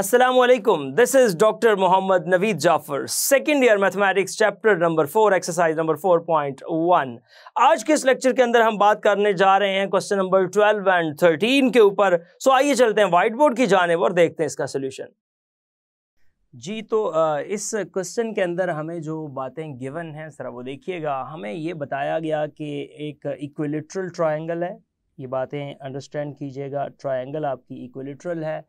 Is doctor Mohammad Naveed Jafar Naveed year mathematics chapter number four exercise number four point one आज के इस lecture के अंदर हम बात करने जा रहे हैं question number twelve and thirteen के ऊपर सो so, आइए चलते हैं व्हाइट बोर्ड की जाने और देखते हैं इसका सोल्यूशन जी तो इस क्वेश्चन के अंदर हमें जो बातें गिवन हैं सर वो देखिएगा हमें ये बताया गया कि एक इक्विलिट्रल ट्राइंगल है ये बातें अंडरस्टैंड कीजिएगा ट्राइंगल आपकी इक्विलिट्रल है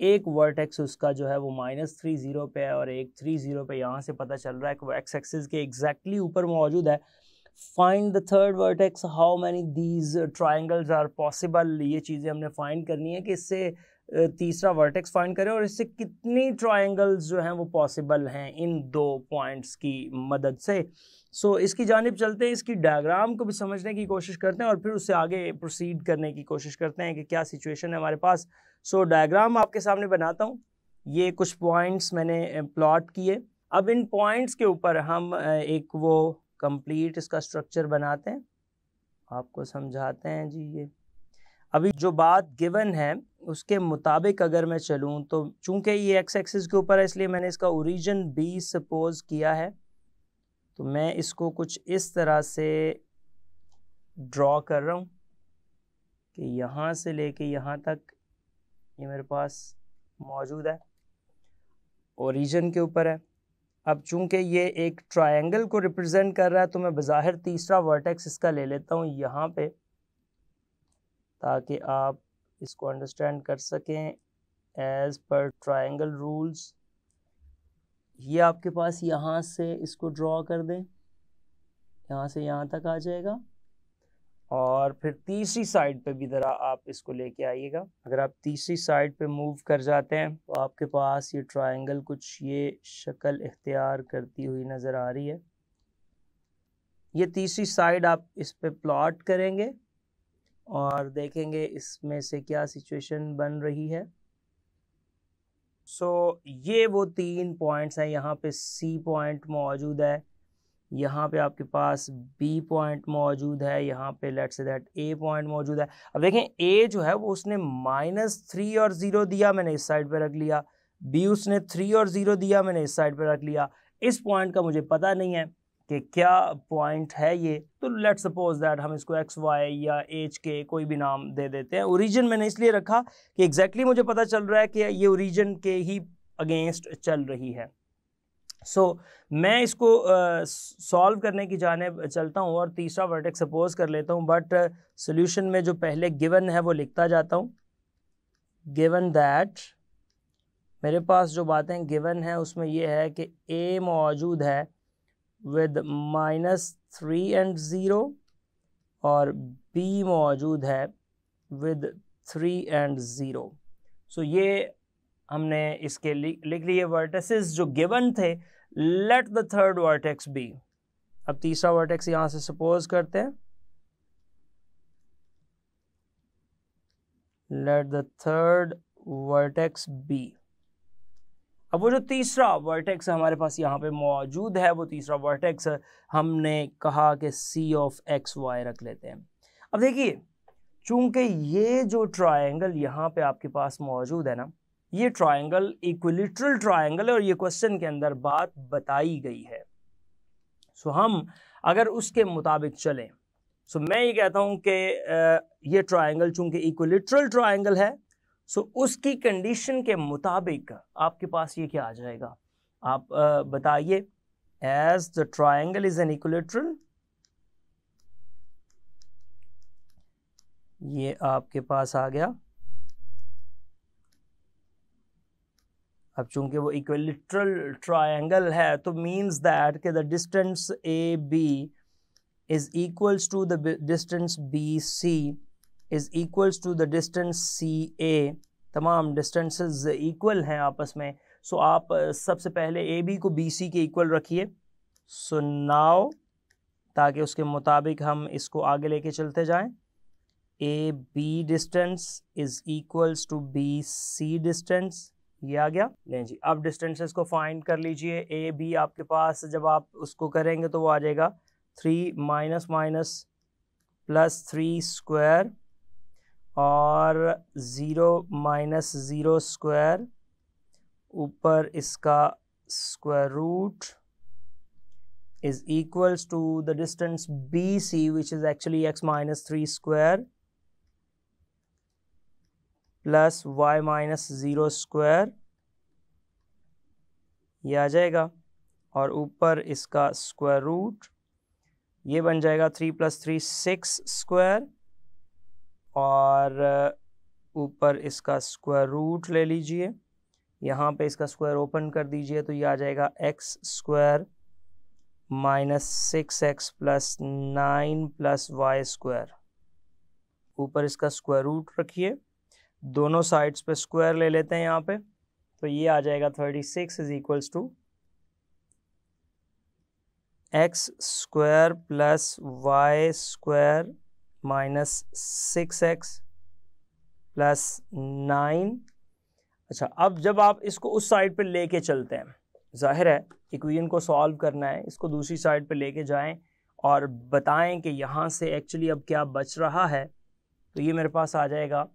एक वर्टेक्स उसका जो है वो माइनस थ्री ज़ीरो पे है और एक थ्री ज़ीरो पे यहाँ से पता चल रहा है कि वो एक्स एक्सिस के एग्जैक्टली ऊपर मौजूद है find the third vertex how many these triangles are possible ये चीज़ें हमने फाइंड करनी है कि इससे तीसरा वर्टेक्स फाइंड करें और इससे कितनी ट्राइंगल्स जो हैं वो पॉसिबल हैं इन दो पॉइंट्स की मदद से सो so, इसकी जानब चलते हैं इसकी डायग्राम को भी समझने की कोशिश करते हैं और फिर उससे आगे प्रोसीड करने की कोशिश करते हैं कि क्या सिचुएशन है हमारे पास सो so, डायग्राम आपके सामने बनाता हूँ ये कुछ पॉइंट्स मैंने प्लॉट किए अब इन पॉइंट्स के ऊपर हम एक वो कंप्लीट इसका स्ट्रक्चर बनाते हैं आपको समझाते हैं जी ये अभी जो बात गिवन है उसके मुताबिक अगर मैं चलूँ तो चूँकि ये एक्स एक्सिस के ऊपर है इसलिए मैंने इसका ओरिजिन बी सपोज़ किया है तो मैं इसको कुछ इस तरह से ड्रॉ कर रहा हूँ कि यहाँ से लेके यहाँ तक ये मेरे पास मौजूद है ओरिजिन के ऊपर है अब चूंकि ये एक ट्रायंगल को रिप्रेजेंट कर रहा है तो मैं बाहिर तीसरा वर्टेक्स इसका ले लेता हूँ यहाँ पे ताकि आप इसको अंडरस्टैंड कर सकें एज पर ट्राइंगल रूल्स ये आपके पास यहाँ से इसको ड्रॉ कर दें यहाँ से यहाँ तक आ जाएगा और फिर तीसरी साइड पे भी ज़रा आप इसको लेके आइएगा अगर आप तीसरी साइड पे मूव कर जाते हैं तो आपके पास ये ट्रायंगल कुछ ये शक्ल इख्तियार करती हुई नज़र आ रही है ये तीसरी साइड आप इस पर प्लॉट करेंगे और देखेंगे इसमें से क्या सिचुएशन बन रही है सो so, ये वो तीन पॉइंट्स हैं यहाँ पे सी पॉइंट मौजूद है यहाँ पे आपके पास बी पॉइंट मौजूद है यहाँ पे late say that A point मौजूद है अब देखें ए जो है वो उसने माइनस थ्री और ज़ीरो दिया मैंने इस साइड पे रख लिया बी उसने थ्री और ज़ीरो दिया मैंने इस साइड पे रख लिया इस पॉइंट का मुझे पता नहीं है कि क्या पॉइंट है ये तो लेट सपोज दैट हम इसको एक्स वाई या एच के कोई भी नाम दे देते हैं ओरिजिन मैंने इसलिए रखा कि एग्जैक्टली exactly मुझे पता चल रहा है कि ये ओरिजिन के ही अगेंस्ट चल रही है सो so, मैं इसको सॉल्व uh, करने की जानब चलता हूँ और तीसरा वर्टेक्स सपोज कर लेता हूँ बट सोल्यूशन में जो पहले गिवन है वो लिखता जाता हूँ गिवन दैट मेरे पास जो बातें गिवन है उसमें यह है कि ए मौजूद है with minus three and zero और बी मौजूद है with three and zero so ये हमने इसके लिख लिए वर्टेसिस जो गिवन थे let the third vertex be अब तीसरा वर्टेक्स यहाँ से सपोज करते हैं let the third vertex be अब वो जो तीसरा वर्टेक्स हमारे पास यहाँ पे मौजूद है वो तीसरा वर्टेक्स हमने कहा कि सी ऑफ एक्स वाई रख लेते हैं अब देखिए चूंकि ये जो ट्रायंगल यहाँ पे आपके पास मौजूद है ना ये ट्रायंगल इक्विलिटरल ट्रायंगल है और ये क्वेश्चन के अंदर बात बताई गई है सो हम अगर उसके मुताबिक चलें सो मैं ये कहता हूँ कि ये ट्राइंगल चूंकि इक्विलिटरल ट्राइंगल है सो उसकी कंडीशन के मुताबिक आपके पास ये क्या आ जाएगा आप बताइए as the triangle is an equilateral ये आपके पास आ गया अब चूंकि वो इक्वलिट्रल ट्राइंगल है तो मींस दैट के the distance A B is equals to the distance B C is equals to the distance C A तमाम डिस्टेंसेज इक्वल हैं आपस में सो so आप सबसे पहले ए बी को बी सी के इक्वल रखिए सो नाव ताकि उसके मुताबिक हम इसको आगे लेके चलते जाएं A B distance is equals to B C distance ये आ गया नहीं जी अब डिस्टेंसेस को फाइंड कर लीजिए ए बी आपके पास जब आप उसको करेंगे तो वो आ जाएगा three minus minus plus three square और ज़ीरो माइनस ज़ीरो स्क्वायर ऊपर इसका square root is equals to the distance B C which is actually X minus three square plus Y minus zero square ये आ जाएगा और ऊपर इसका square root ये बन जाएगा three plus three six square और ऊपर इसका स्क्वायर रूट ले लीजिए यहाँ पे इसका स्क्वायर ओपन कर दीजिए तो ये आ जाएगा X square minus six X plus nine plus Y square ऊपर इसका स्क्वायर रूट रखिए दोनों साइड्स पे स्क्वायर ले लेते हैं यहाँ पे तो ये आ जाएगा thirty six is equals to X square plus Y square minus six X plus nine अच्छा अब जब आप इसको उस साइड ले लेके चलते हैं जाहिर है इक्वेशन को सॉल्व करना है इसको दूसरी साइड ले लेके जाएं और बताएं कि यहाँ से एक्चुअली अब क्या बच रहा है तो ये मेरे पास आ जाएगा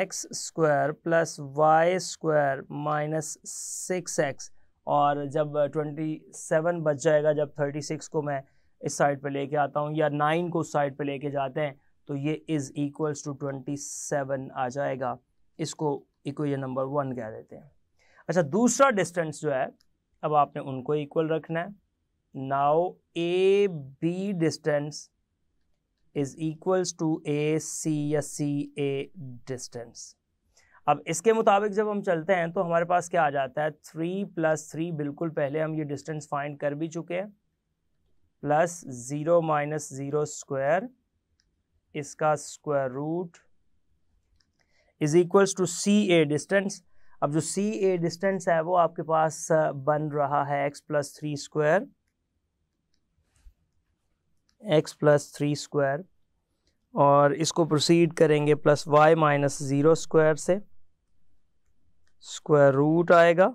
X square plus Y square minus six X और जब ट्वेंटी सेवन बच जाएगा जब थर्टी सिक्स को मैं इस साइड पे लेके आता हूँ या नाइन को उस साइड पे लेके जाते हैं तो ये is equals to twenty seven आ जाएगा इसको इक्वेशन नंबर वन कह देते हैं अच्छा दूसरा डिस्टेंस जो है अब आपने उनको इक्वल रखना है now A B distance is equals to A C या सी ए डिस्टेंस अब इसके मुताबिक जब हम चलते हैं तो हमारे पास क्या आ जाता है थ्री प्लस थ्री बिल्कुल पहले हम ये डिस्टेंस फाइंड कर भी चुके हैं plus zero minus zero square इसका square root is equals to C A distance अब जो सी ए डिस्टेंस है वो आपके पास बन रहा है X plus three square X plus three square और इसको प्रोसीड करेंगे plus Y minus zero square से स्क्वायर रूट आएगा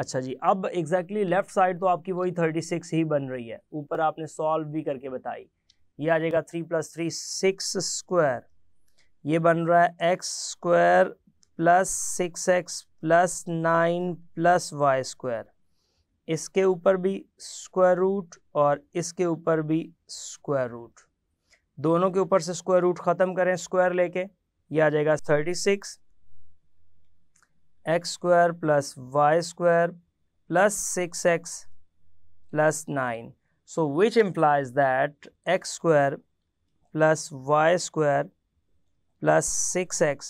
अच्छा जी अब एग्जैक्टली लेफ्ट साइड तो आपकी वही थर्टी सिक्स ही बन रही है ऊपर आपने सॉल्व भी करके बताई ये आ जाएगा three plus three six square ये बन रहा है X square plus six X plus nine plus Y square इसके ऊपर भी स्क्वायर रूट और इसके ऊपर भी स्क्वायर रूट दोनों के ऊपर से स्क्वायर रूट ख़त्म करें स्क्वायर लेके ये आ जाएगा thirty six X square plus Y square plus six X plus nine so which implies that X square plus Y square plus six X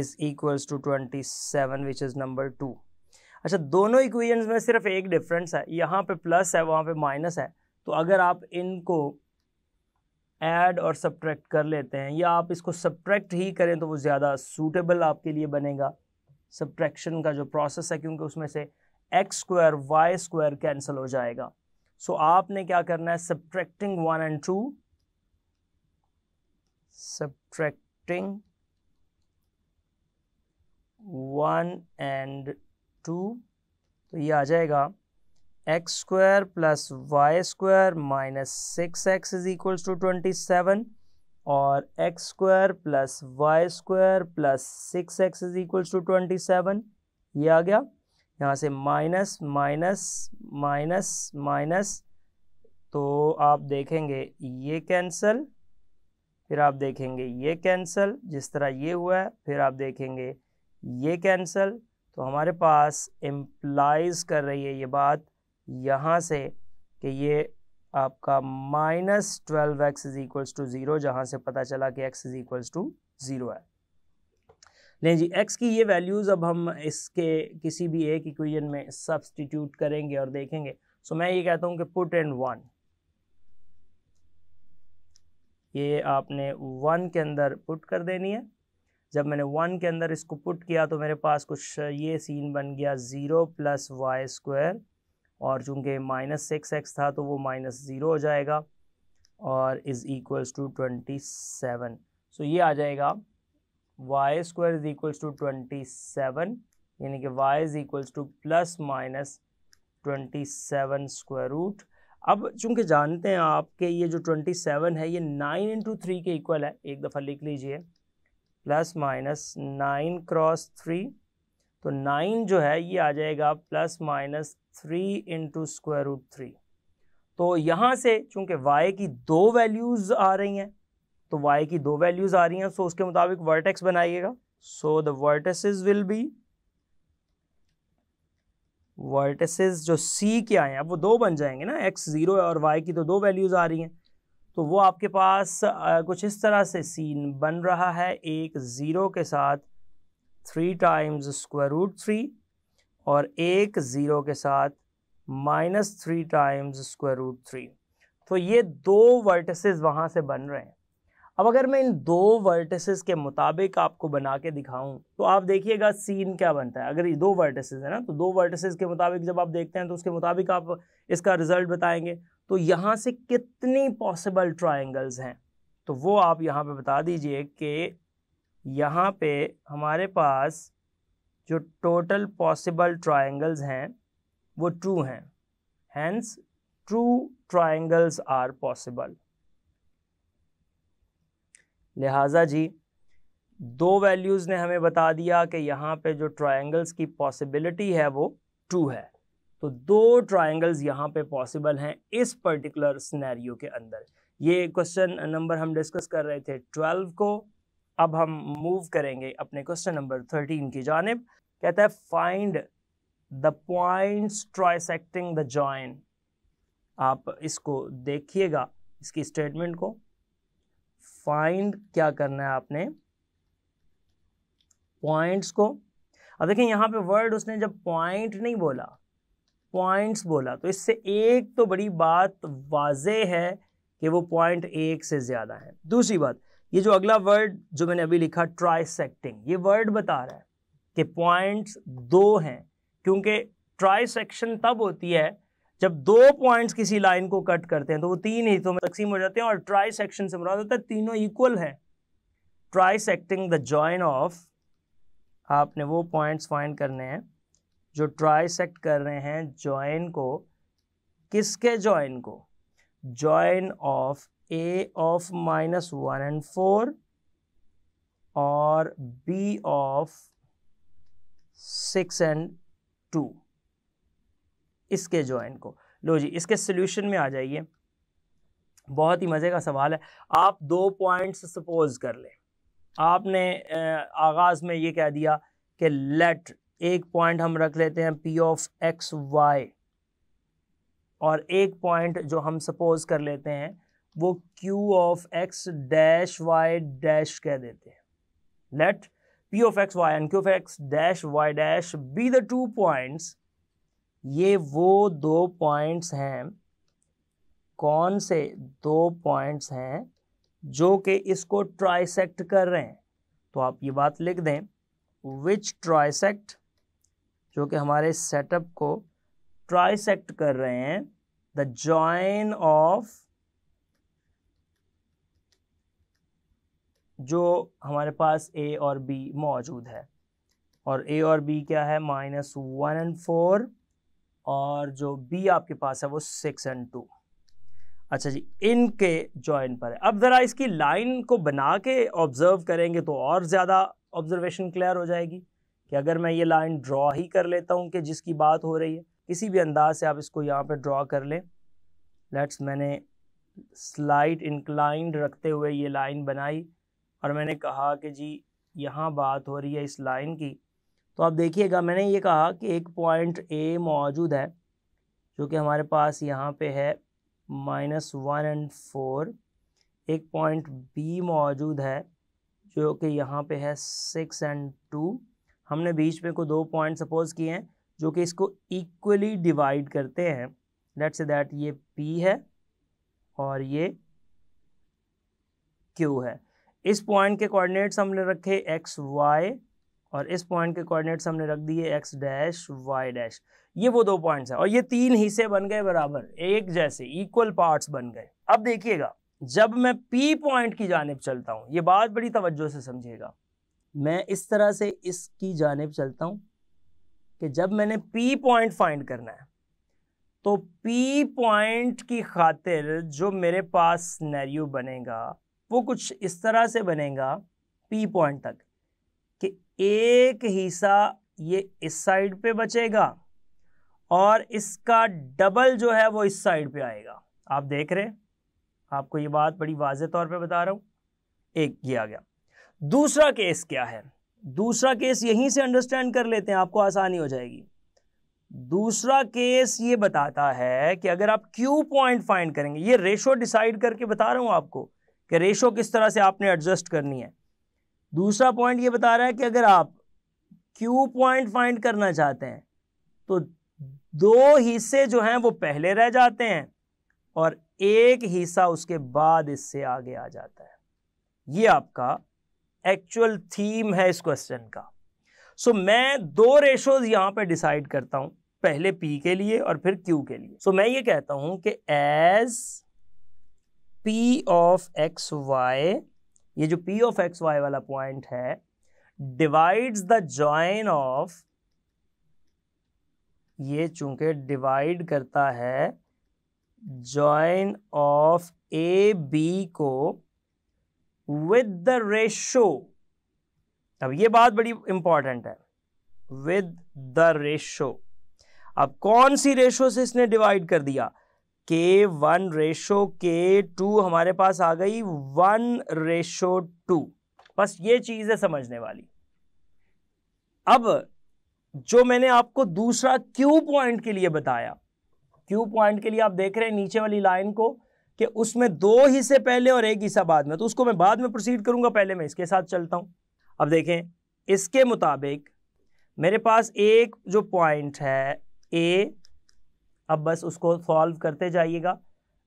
is equals to twenty seven which is number two अच्छा दोनों equations में सिर्फ एक difference है यहाँ पे plus है वहाँ पे माइनस है तो अगर आप इनको ऐड और सब्ट्रैक्ट कर लेते हैं या आप इसको सब्ट्रैक्ट ही करें तो वो ज़्यादा सूटेबल आपके लिए बनेगा सब्ट्रैक्शन का जो प्रोसेस है क्योंकि उसमें से X square Y square cancel हो जाएगा सो so, आपने क्या करना है subtracting one and two subtracting one and two तो ये आ जाएगा X square plus Y square minus six X is equals to twenty seven और X square plus Y square plus six X is equals to twenty seven ये आ गया यहाँ से माइनस माइनस माइनस माइनस तो आप देखेंगे ये कैंसल फिर आप देखेंगे ये कैंसल जिस तरह ये हुआ है फिर आप देखेंगे ये कैंसल तो हमारे पास एम्प्लाइज कर रही है ये बात यहाँ से कि ये आपका minus twelve X is equals to zero जहाँ से पता चला कि X is equals to zero है नहीं जी एक्स की ये वैल्यूज़ अब हम इसके किसी भी एक इक्वेशन में सब्सटीट्यूट करेंगे और देखेंगे सो so, मैं ये कहता हूँ कि पुट एंड वन ये आपने वन के अंदर पुट कर देनी है जब मैंने वन के अंदर इसको पुट किया तो मेरे पास कुछ ये सीन बन गया ज़ीरो प्लस वाई स्क्वायर और चूँकि माइनस सिक्स एक्स था तो वो माइनस ज़ीरो हो जाएगा और is equals to twenty seven so ये आ जाएगा Y square is equals to twenty seven यानी कि Y is equals to plus minus twenty seven square root अब चूंकि जानते हैं आप कि ये जो ट्वेंटी सेवन है ये नाइन इंटू थ्री के इक्वल है एक दफ़ा लिख लीजिए plus minus nine cross three तो नाइन जो है ये आ जाएगा plus minus three into square root three तो यहाँ से चूंकि वाई की दो वैल्यूज़ आ रही हैं तो वाई की दो वैल्यूज़ आ रही हैं सो उसके मुताबिक वर्टेक्स बनाइएगा so the vertices will be vertices जो सी के आए हैं अब वो दो बन जाएंगे ना एक्स ज़ीरो और वाई की तो दो वैल्यूज़ आ रही हैं तो वो आपके पास आ, कुछ इस तरह से सीन बन रहा है एक ज़ीरो के साथ three times square root three और एक ज़ीरो के साथ minus three times square root three तो ये दो वर्टिसेस वहाँ से बन रहे हैं अब अगर मैं इन दो वर्टिसेस के मुताबिक आपको बना के दिखाऊं तो आप देखिएगा सीन क्या बनता है अगर ये दो वर्टिसेस है ना तो दो वर्टिसेस के मुताबिक जब आप देखते हैं तो उसके मुताबिक आप इसका रिजल्ट बताएंगे तो यहाँ से कितनी पॉसिबल ट्राइंगल्स हैं तो वो आप यहाँ पे बता दीजिए कि यहाँ पे हमारे पास जो टोटल पॉसिबल ट्राइंगल्स हैं वो ट्रू हैं hence true triangles are possible लिहाजा जी दो वैल्यूज़ ने हमें बता दिया कि यहाँ पे जो ट्राइंगल्स की पॉसिबिलिटी है वो ट्रू है तो दो ट्राइंगल्स यहाँ पे पॉसिबल हैं इस पर्टिकुलर सिनेरियो के अंदर ये क्वेश्चन नंबर हम डिस्कस कर रहे थे ट्वेल्व को अब हम मूव करेंगे अपने क्वेश्चन नंबर थर्टीन की जानब कहता है find the points trisecting the join आप इसको देखिएगा इसकी स्टेटमेंट को फाइंड क्या करना है आपने पॉइंट्स को अब देखिए यहां पे वर्ड उसने जब पॉइंट नहीं बोला पॉइंट्स बोला तो इससे एक तो बड़ी बात वाजे है कि वो पॉइंट एक से ज़्यादा है दूसरी बात ये जो अगला वर्ड जो मैंने अभी लिखा ट्राइसेक्टिंग ये वर्ड बता रहा है कि पॉइंट्स दो हैं क्योंकि ट्राइसेक्शन तब होती है जब दो पॉइंट्स किसी लाइन को कट करते हैं तो वो तीन हिस्सों में तकसीम हो जाते हैं और ट्राई सेक्शन से मुराद होता है तीनों इक्वल हैं trisecting the join of आपने वो पॉइंट्स फाइंड करने हैं जो ट्राई सेक्ट कर रहे हैं जॉइन को किसके जॉइन को join of A of minus one and four और B of six and two इसके ज्वाइन को लो जी इसके सोल्यूशन में आ जाइए बहुत ही मज़े का सवाल है आप दो पॉइंट्स सपोज कर लें आपने आगाज़ में ये कह दिया कि लेट एक पॉइंट हम रख लेते हैं पी ऑफ एक्स वाई और एक पॉइंट जो हम सपोज कर लेते हैं वो q of x dash Y dash कह देते हैं let p of x y and q of x dash Y dash B the two points ये वो दो पॉइंट्स हैं कौन से दो पॉइंट्स हैं जो कि इसको ट्राइसेक्ट कर रहे हैं तो आप ये बात लिख दें विच ट्राइसेक्ट जो कि हमारे सेटअप को ट्राइसेक्ट कर रहे हैं द जॉइन ऑफ जो हमारे पास ए और बी मौजूद है और ए और बी क्या है माइनस वन एंड फोर और जो बी आपके पास है वो सिक्स एंड टू अच्छा जी इनके जॉइन पर है अब ज़रा इसकी लाइन को बना के ऑब्ज़र्व करेंगे तो और ज़्यादा ऑब्जर्वेशन क्लियर हो जाएगी कि अगर मैं ये लाइन ड्रॉ ही कर लेता हूँ कि जिसकी बात हो रही है किसी भी अंदाज से आप इसको यहाँ पर ड्रॉ कर लें लेट्स मैंने स्लाइड इंक्लाइंड रखते हुए ये लाइन बनाई और मैंने कहा कि जी यहाँ बात हो रही है इस लाइन की तो आप देखिएगा मैंने ये कहा कि एक पॉइंट ए मौजूद है जो कि हमारे पास यहाँ पे है माइनस वन एंड फोर एक पॉइंट बी मौजूद है जो कि यहाँ पे है सिक्स एंड टू हमने बीच में को दो पॉइंट सपोज किए हैं जो कि इसको इक्वली डिवाइड करते हैं लेट्स से दैट ये पी है और ये क्यू है इस पॉइंट के कोऑर्डिनेट्स हमने रखे एक्स वाई और इस पॉइंट के कोऑर्डिनेट्स हमने रख दिए एक्स डैश वाई डैश ये वो दो पॉइंट्स हैं और ये तीन हिस्से बन गए बराबर एक जैसे इक्वल पार्ट्स बन गए अब देखिएगा जब मैं पी पॉइंट की जानब चलता हूँ ये बात बड़ी तवज्जो से समझिएगा मैं इस तरह से इसकी जानब चलता हूँ कि जब मैंने पी पॉइंट फाइंड करना है तो पी पॉइंट की खातिर जो मेरे पास नैरियो बनेगा वो कुछ इस तरह से बनेगा पी पॉइंट तक कि एक हिस्सा ये इस साइड पे बचेगा और इसका डबल जो है वो इस साइड पे आएगा आप देख रहे हैं आपको ये बात बड़ी वाज तौर पे बता रहा हूँ एक ये आ गया दूसरा केस क्या है दूसरा केस यहीं से अंडरस्टैंड कर लेते हैं आपको आसानी हो जाएगी दूसरा केस ये बताता है कि अगर आप क्यू पॉइंट फाइंड करेंगे ये रेशो डिसाइड करके बता रहा हूँ आपको कि रेशो किस तरह से आपने एडजस्ट करनी है दूसरा पॉइंट ये बता रहा है कि अगर आप क्यू पॉइंट फाइंड करना चाहते हैं तो दो हिस्से जो हैं वो पहले रह जाते हैं और एक हिस्सा उसके बाद इससे आगे आ जाता है ये आपका एक्चुअल थीम है इस क्वेश्चन का सो so, मैं दो रेशोज यहां पे डिसाइड करता हूं पहले पी के लिए और फिर क्यू के लिए सो so, मैं ये कहता हूं कि as P of X Y ये जो पी ऑफ एक्स वाई वाला पॉइंट है डिवाइड्स द जॉइन ऑफ ये चूंकि डिवाइड करता है जॉइन ऑफ ए बी को विद द रेशो अब ये बात बड़ी इंपॉर्टेंट है विद द रेशो अब कौन सी रेशो से इसने डिवाइड कर दिया के वन रेशो के टू हमारे पास आ गई वन रेशो टू बस ये चीज़ है समझने वाली अब जो मैंने आपको दूसरा क्यू पॉइंट के लिए बताया क्यू पॉइंट के लिए आप देख रहे हैं नीचे वाली लाइन को कि उसमें दो हिस्से पहले और एक हिस्सा बाद में तो उसको मैं बाद में प्रोसीड करूंगा पहले मैं इसके साथ चलता हूं अब देखें इसके मुताबिक मेरे पास एक जो पॉइंट है ए अब बस उसको सॉल्व करते जाइएगा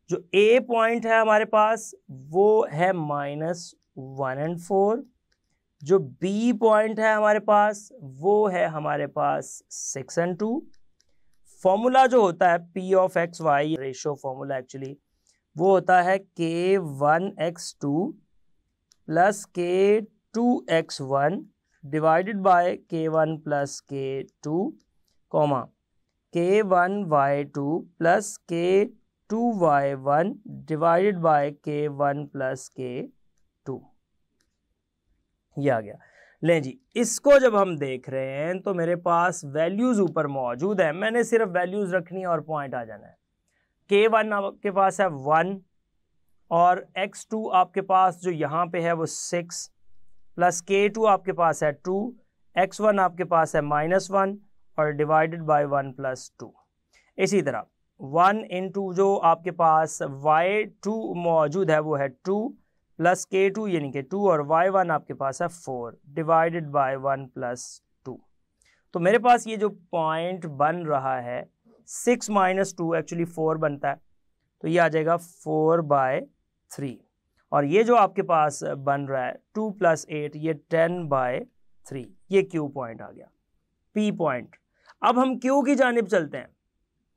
जो ए पॉइंट है हमारे पास वो है माइनस वन एंड फोर जो बी पॉइंट है हमारे पास वो है हमारे पास सिक्स एंड टू फॉर्मूला जो होता है P of X Y ratio formula actually वो होता है K one X two plus K two X one divided by K one plus K two comma K one Y two plus K two Y one divided by K one plus K two ये आ गया लें जी इसको जब हम देख रहे हैं तो मेरे पास वैल्यूज़ ऊपर मौजूद है मैंने सिर्फ वैल्यूज़ रखनी है और पॉइंट आ जाना है के वन आपके पास है वन और एक्स टू आपके पास जो यहाँ पे है वो सिक्स प्लस के टू आपके पास है टू एक्स वन आपके पास है माइनस वन और divided by one plus two इसी तरह वन इंटू जो आपके पास वाई टू मौजूद है वो है टू प्लस के टू यानी कि टू और वाई वन आपके पास है four divided by one plus two तो मेरे पास ये जो पॉइंट बन रहा है six minus two actually four बनता है तो ये आ जाएगा फोर बाय थ्री और ये जो आपके पास बन रहा है टू प्लस एट ये टेन बाय थ्री ये क्यू पॉइंट आ गया पी पॉइंट अब हम क्यू की जानब चलते हैं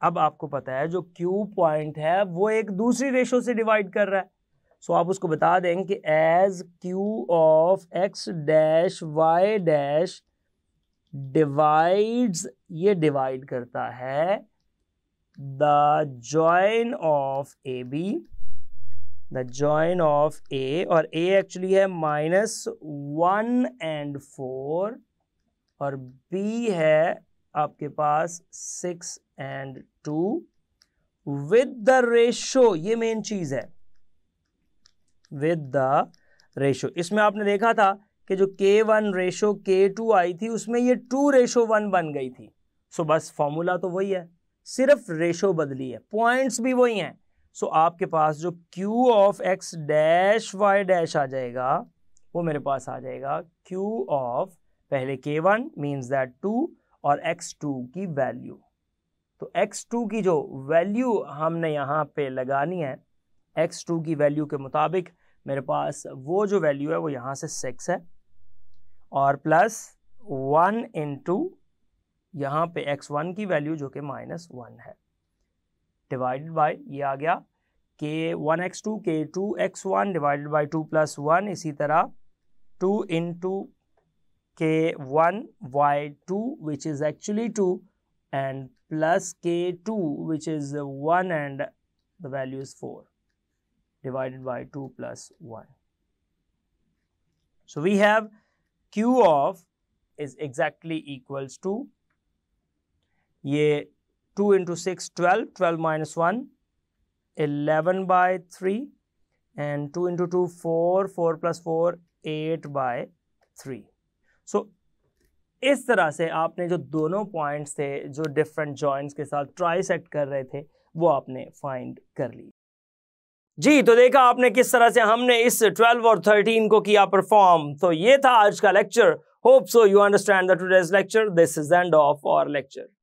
अब आपको पता है जो क्यू पॉइंट है वो एक दूसरी रेशो से डिवाइड कर रहा है सो so, आप उसको बता दें कि as Q of X dash Y dash divides ये डिवाइड करता है the join of A B the join of A और ए एक्चुअली है माइनस वन एंड फोर और बी है आपके पास six and two with the ratio ये मेन चीज है विद द रेशो इसमें आपने देखा था कि जो K one ratio K two आई थी उसमें ये टू रेशो वन बन गई थी सो बस फॉर्मूला तो वही है सिर्फ रेशो बदली है पॉइंट्स भी वही हैं सो आपके पास जो Q of X dash Y dash आ जाएगा वो मेरे पास आ जाएगा क्यू ऑफ पहले के वन मीन्स दैट टू और x2 की वैल्यू तो x2 की जो वैल्यू हमने यहाँ पे लगानी है x2 की वैल्यू के मुताबिक मेरे पास वो जो वैल्यू है वो यहाँ से सिक्स है और प्लस वन इन टू यहाँ पे एक्स वन की वैल्यू जो कि माइनस वन है डिवाइडेड बाय ये आ गया K one X two K two X one divided by two plus one इसी तरह two in two k1 y2 which is actually 2 and plus k2 which is 1 and the value is 4 divided by 2 plus 1. So we have q of is exactly equals to ye 2 into 6 12 12 minus 1 11 by 3 and 2 into 2 4 4 plus 4 8 by 3 so इस तरह से आपने जो दोनों points थे जो different joints के साथ ट्राइसेक्ट कर रहे थे वो आपने फाइंड कर ली जी तो देखा आपने किस तरह से हमने इस 12 और 13 को किया परफॉर्म तो ये था आज का lecture hope so you understand the today's lecture this is end of our lecture